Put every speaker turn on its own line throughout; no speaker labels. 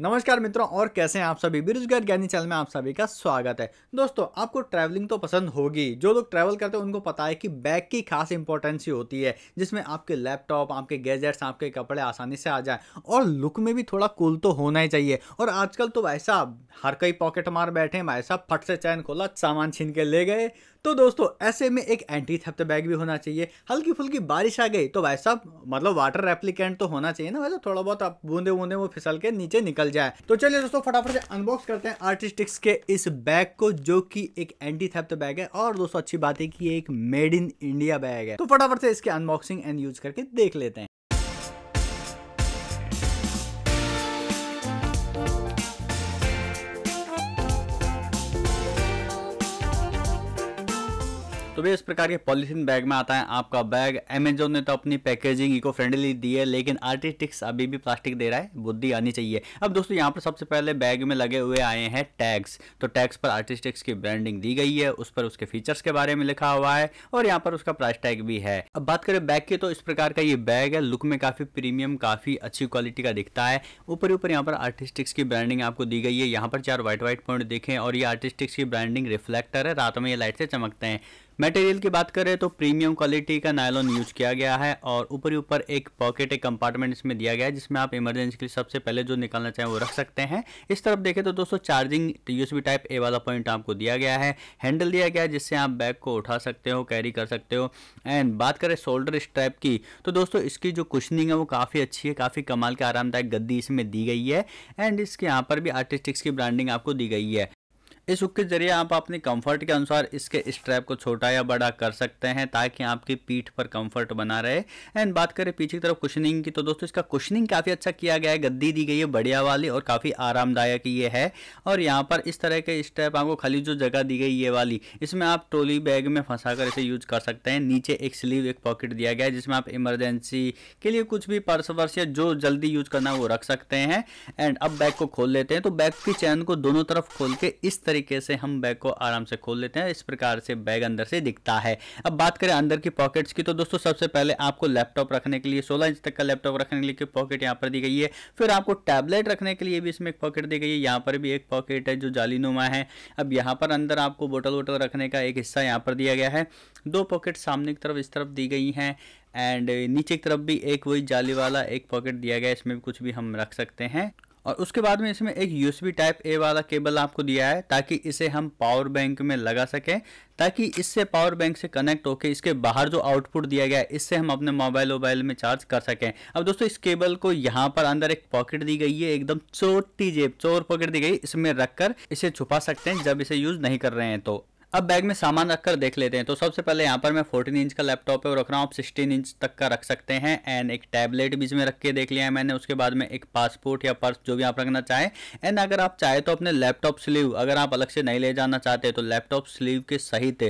नमस्कार मित्रों और कैसे हैं आप सभी बेरोजगार ज्ञानी चैनल में आप सभी का स्वागत है दोस्तों आपको ट्रैवलिंग तो पसंद होगी जो लोग ट्रैवल करते हैं उनको पता है कि बैग की खास इंपॉर्टेंस ही होती है जिसमें आपके लैपटॉप आपके गैजेट्स आपके कपड़े आसानी से आ जाए और लुक में भी थोड़ा कूल तो होना ही चाहिए और आजकल तो ऐसा हर कई पॉकेट मार बैठे वैसा फट से चैन खोला सामान छीन के ले गए तो दोस्तों ऐसे में एक एंटी थेप्ट बैग भी होना चाहिए हल्की फुल्की बारिश आ गई तो भाई साहब मतलब वाटर एप्लीकेंट तो होना चाहिए ना वैसे थोड़ा बहुत आप बूंदे बूंदे वो फिसल के नीचे निकल जाए तो चलिए दोस्तों फटाफट से अनबॉक्स करते हैं आर्टिस्टिक्स के इस बैग को जो कि एक एंटी थेप्टा बैग है और दोस्तों अच्छी बात है कि ये एक मेड इन इंडिया बैग है तो फटाफट से इसके अनबॉक्सिंग एंड यूज करके देख लेते हैं तो भी इस प्रकार के पॉलिथिन बैग में आता है आपका बैग अमेजोन ने तो अपनी पैकेजिंग इको फ्रेंडली दी है लेकिन आर्टिस्टिक्स अभी भी प्लास्टिक दे रहा है बुद्धि आनी चाहिए अब दोस्तों यहाँ पर सबसे पहले बैग में लगे हुए आए हैं टैग्स तो टैग्स पर आर्टिस्टिक्स की ब्रांडिंग दी गई है उस पर उसके फीचर्स के बारे में लिखा हुआ है और यहाँ पर उसका प्राइस टैग भी है अब बात करें बैग की तो इस प्रकार का ये बैग है लुक में काफ़ी प्रीमियम काफ़ी अच्छी क्वालिटी का दिखता है ऊपर ऊपर यहाँ पर आर्टिस्टिक्स की ब्रांडिंग आपको दी गई है यहाँ पर चार व्हाइट व्हाइट पॉइंट देखें और ये आर्टिस्टिक्स की ब्रांडिंग रिफ्लेक्टर है रात में ये लाइट से चमकते हैं मटेरियल की बात करें तो प्रीमियम क्वालिटी का नायलॉन यूज किया गया है और ऊपर ऊपर एक पॉकेट एक कंपार्टमेंट इसमें दिया गया है जिसमें आप इमरजेंसी के लिए सबसे पहले जो निकालना चाहें वो रख सकते हैं इस तरफ देखें तो दोस्तों चार्जिंग यूएसबी टाइप ए वाला पॉइंट आपको दिया गया है हैंडल दिया गया है जिससे आप बैग को उठा सकते हो कैरी कर सकते हो एंड बात करें शोल्डर स्ट्रैप की तो दोस्तों इसकी जो कुशनिंग है वो काफ़ी अच्छी है काफ़ी कमाल के आरामदायक गद्दी इसमें दी गई है एंड इसके यहाँ पर भी आर्टिस्टिक्स की ब्रांडिंग आपको दी गई है इस हुक के जरिए आप अपने कंफर्ट के अनुसार इसके स्ट्रैप को छोटा या बड़ा कर सकते हैं ताकि आपकी पीठ पर कंफर्ट बना रहे एंड बात करें पीछे की तरफ कुशनिंग की तो दोस्तों इसका कुशनिंग काफ़ी अच्छा किया गया है गद्दी दी गई है बढ़िया वाली और काफ़ी आरामदायक ये है और यहाँ पर इस तरह के स्ट्रैप आपको खाली जो जगह दी गई ये वाली इसमें आप ट्रोली बैग में फंसा कर इसे यूज कर सकते हैं नीचे एक स्लीव एक पॉकेट दिया गया है जिसमें आप इमरजेंसी के लिए कुछ भी पर्स वर्स या जो जल्दी यूज करना है वो रख सकते हैं एंड अब बैग को खोल लेते हैं तो बैग की चैन को दोनों तरफ खोल के इस तरह तरीके से हम बैग को आराम से खोल लेते हैं इस प्रकार से बैग अंदर से दिखता है अब बात करें अंदर की पॉकेट्स की तो दोस्तों सबसे पहले आपको लैपटॉप रखने के लिए सोलह इंच तक का लैपटॉप रखने के लिए पॉकेट यहाँ पर दी गई है फिर आपको टैबलेट रखने के लिए भी इसमें एक पॉकेट दी गई है यहाँ पर भी एक पॉकेट है जो जाली है अब यहाँ पर अंदर आपको बोटल वोटल रखने का एक हिस्सा यहाँ पर दिया गया है दो पॉकेट सामने की तरफ इस तरफ दी गई हैं एंड नीचे की तरफ भी एक वही जाली वाला एक पॉकेट दिया गया है इसमें भी कुछ भी हम रख सकते हैं और उसके बाद में इसमें एक यू टाइप ए वाला केबल आपको दिया है ताकि इसे हम पावर बैंक में लगा सकें ताकि इससे पावर बैंक से कनेक्ट होकर इसके बाहर जो आउटपुट दिया गया है इससे हम अपने मोबाइल वोबाइल में चार्ज कर सकें अब दोस्तों इस केबल को यहाँ पर अंदर एक पॉकेट दी गई है एकदम छोटी जेब चोर पॉकेट दी गई इसमें रखकर इसे छुपा सकते हैं जब इसे यूज नहीं कर रहे हैं तो अब बैग में सामान रखकर देख लेते हैं तो सबसे पहले यहाँ पर मैं 14 इंच का लैपटॉप है वो रख रहा हूँ आप सिक्सटीन इंच तक का रख सकते हैं एंड एक टैबलेट बीच में रख के देख लिया है मैंने उसके बाद में एक पासपोर्ट या पर्स जो भी आप रखना चाहें एंड अगर आप चाहें तो अपने लैपटॉप स्लीव अगर आप अलग से नहीं ले जाना चाहते तो लैपटॉप स्लीव के सहित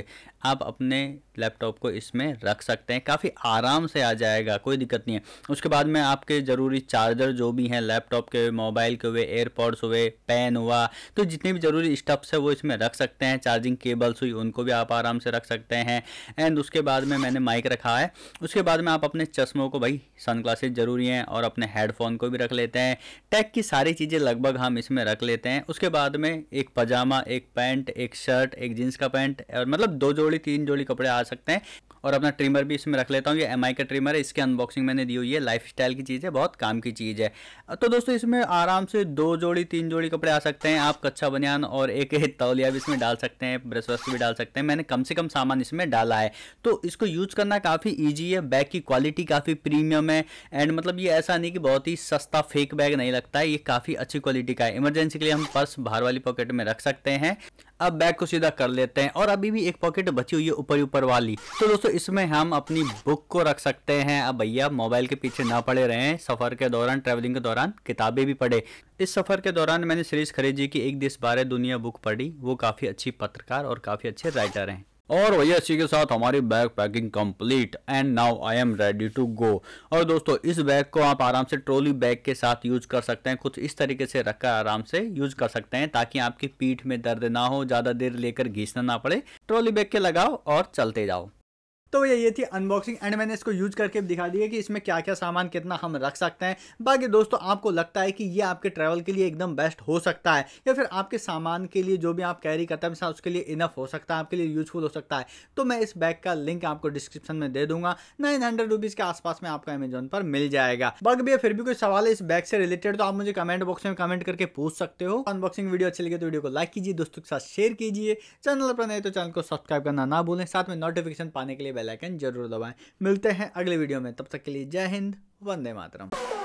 आप अपने लैपटॉप को इसमें रख सकते हैं काफ़ी आराम से आ जाएगा कोई दिक्कत नहीं है उसके बाद में आपके ज़रूरी चार्जर जो भी हैं लैपटॉप के मोबाइल के हुए एयरपॉड्स हुए पेन हुआ तो जितने भी ज़रूरी स्टप्स है वो इसमें रख सकते हैं चार्जिंग केबल्स हुई उनको भी आप आराम से रख सकते हैं एंड उसके बाद में मैंने माइक रखा है उसके बाद में आप अपने चश्मों को भाई सन ज़रूरी हैं और अपने हेडफोन को भी रख लेते हैं टैग की सारी चीज़ें लगभग हम इसमें रख लेते हैं उसके बाद में एक पजामा एक पैंट एक शर्ट एक जीन्स का पैंट और मतलब दो जोड़ी जोड़ी तीन जोड़ी कपड़े आ सकते हैं और अपना ट्रिमर भी इसमें रख लेता हूँ ये एम का ट्रिमर है इसके अनबॉक्सिंग मैंने दी हुई है लाइफ की चीज़ है बहुत काम की चीज़ है तो दोस्तों इसमें आराम से दो जोड़ी तीन जोड़ी कपड़े आ सकते हैं आप कच्चा बनियान और एक तौलिया भी इसमें डाल सकते हैं ब्रश वश भी डाल सकते हैं मैंने कम से कम सामान इसमें डाला है तो इसको यूज़ करना काफ़ी ईजी है बैग की क्वालिटी काफ़ी प्रीमियम है एंड मतलब ये ऐसा नहीं कि बहुत ही सस्ता फेक बैग नहीं लगता है ये काफ़ी अच्छी क्वालिटी का है इमरजेंसी के लिए हम पर्स बाहर वाली पॉकेट में रख सकते हैं अब बैग को सीधा कर लेते हैं और अभी भी एक पॉकेट बची हुई है ऊपर ऊपर वाली तो दोस्तों इसमें हम अपनी बुक को रख सकते हैं अब भैया मोबाइल के पीछे ना पड़े रहें सफ़र के दौरान ट्रैवलिंग के दौरान किताबें भी पढ़े इस सफ़र के दौरान मैंने सीरीज़ खरीदी की एक देश बारह दुनिया बुक पढ़ी वो काफ़ी अच्छी पत्रकार और काफ़ी अच्छे राइटर हैं और भैया इसी के साथ हमारी bag packing complete and now I am ready to go और दोस्तों इस बैग को आप आराम से ट्रॉली बैग के साथ यूज कर सकते हैं कुछ इस तरीके से रखकर आराम से यूज कर सकते हैं ताकि आपकी पीठ में दर्द ना हो ज़्यादा देर लेकर घीसना ना पड़े ट्रॉली बैग के लगाओ और चलते जाओ तो भैया ये थी अनबॉक्सिंग एंड मैंने इसको यूज करके दिखा दिया कि इसमें क्या क्या सामान कितना हम रख सकते हैं बाकी दोस्तों आपको लगता है कि ये आपके ट्रैवल के लिए एकदम बेस्ट हो सकता है या फिर आपके सामान के लिए जो भी आप कैरी करते हैं उसके लिए इनफ हो सकता है आपके लिए यूजफुल हो सकता है तो मैं इस बैग का लिंक आपको डिस्क्रिप्शन में दे दूंगा नाइन हंड्रेड रुपीज़ के आसपास में आपको अमेजोन पर मिल जाएगा बाकी भैया फिर भी कोई सवाल है इस बैग से रिलेटेड तो आप मुझे कमेंट बॉक्स में कमेंट करके पूछ सकते हो अनबॉक्सिंग वीडियो अच्छी लगे तो वीडियो को लाइक कीजिए दोस्तों के साथ शेयर कीजिए चैनल पर नहीं तो चैनल को सब्सक्राइब करना ना भूलें साथ में नोटिफिकेशन पाने के लिए बेल आइकन जरूर दबाएं मिलते हैं अगले वीडियो में तब तक के लिए जय हिंद वंदे मातरम